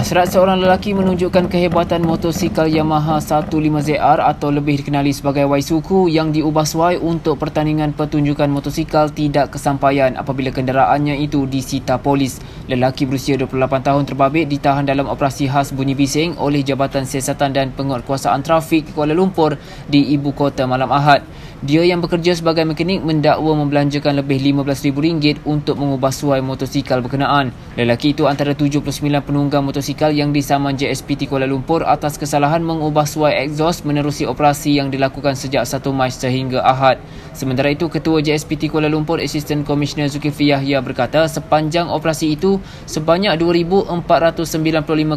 Hasrat seorang lelaki menunjukkan kehebatan motosikal Yamaha 150ZR atau lebih dikenali sebagai Waisuku yang diubah suai untuk pertandingan pertunjukan motosikal tidak kesampaian apabila kenderaannya itu disita polis. Lelaki berusia 28 tahun terbabit ditahan dalam operasi khas bunyi bising oleh Jabatan Siasatan dan Penguatkuasaan Trafik Kuala Lumpur di Ibu Kota Malam Ahad. Dia yang bekerja sebagai mekanik mendakwa membelanjakan lebih rm ringgit untuk mengubah suai motosikal berkenaan. Lelaki itu antara 79 penunggang motosikal yang disaman JSPT Kuala Lumpur atas kesalahan mengubah suai exhaust menerusi operasi yang dilakukan sejak 1 Mac sehingga Ahad. Sementara itu, Ketua JSPT Kuala Lumpur Assistant Commissioner Zulkifli Yahya berkata sepanjang operasi itu, sebanyak 2,495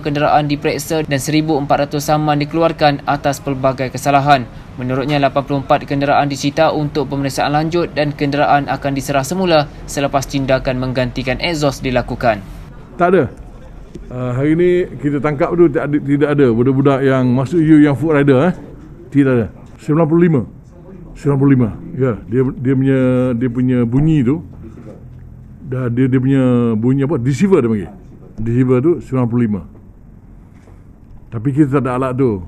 kenderaan diperiksa dan 1,400 saman dikeluarkan atas pelbagai kesalahan. Menurutnya, 84 kenderaan disita untuk pemeriksaan lanjut dan kenderaan akan diserah semula selepas tindakan menggantikan exhaust dilakukan. Tak ada. Uh, hari ini kita tangkap tu tidak ada, tidak ada budak-budak yang masuk you yang food rider eh. Tidak ada. 95. 95. Ya, dia dia punya dia punya bunyi tu dah dia dia punya bunyi apa? Deceiver dia panggil. Deceiver tu 95. Tapi kita tak ada alat tu.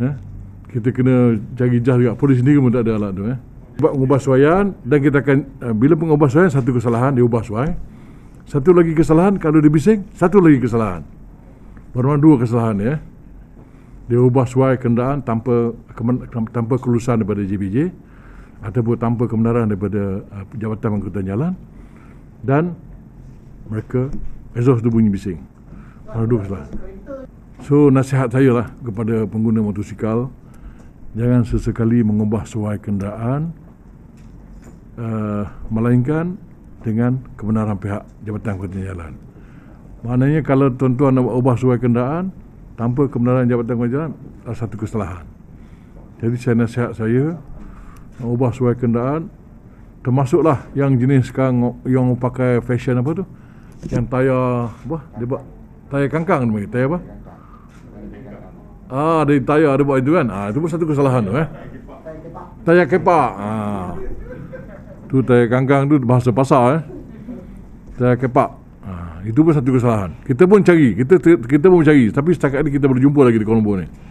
Eh? kita kena cari jah juga polis sendiri pun tak ada alat tu eh buat mengubah suaian dan kita akan uh, bila mengubah suaian satu kesalahan dia ubah suai satu lagi kesalahan kalau dia bising satu lagi kesalahan berapa dua kesalahan ya dia ubah suai kenderaan tanpa kemen, tanpa kelulusan daripada JBJ ataupun tanpa kebenaran daripada uh, Jabatan Angkutan Jalan dan mereka exhaust tu bunyi bising berapa dua kesalahan so nasihat saya lah kepada pengguna motosikal jangan sesekali mengubah suai kendaraan uh, eh, melainkan dengan kebenaran pihak Jabatan Kewangan Jalan. Maknanya kalau tuan-tuan nak ubah suai kendaraan tanpa kebenaran Jabatan Kewangan Jalan adalah satu kesalahan. Jadi saya nasihat saya ubah suai kendaraan termasuklah yang jenis sekarang yang pakai fashion apa tu yang tayar apa tayar kangkang ni tayar apa Ah, ada tayar ada buat itu kan. Ah, itu pun satu kesalahan tu eh. Tayar kepa, Ah. Tu tayar kangkang tu bahasa pasar eh. Tayar kepa, Ah, itu pun satu kesalahan. Kita pun cari, kita kita pun cari tapi setakat ini kita berjumpa lagi di Kuala Lumpur ni.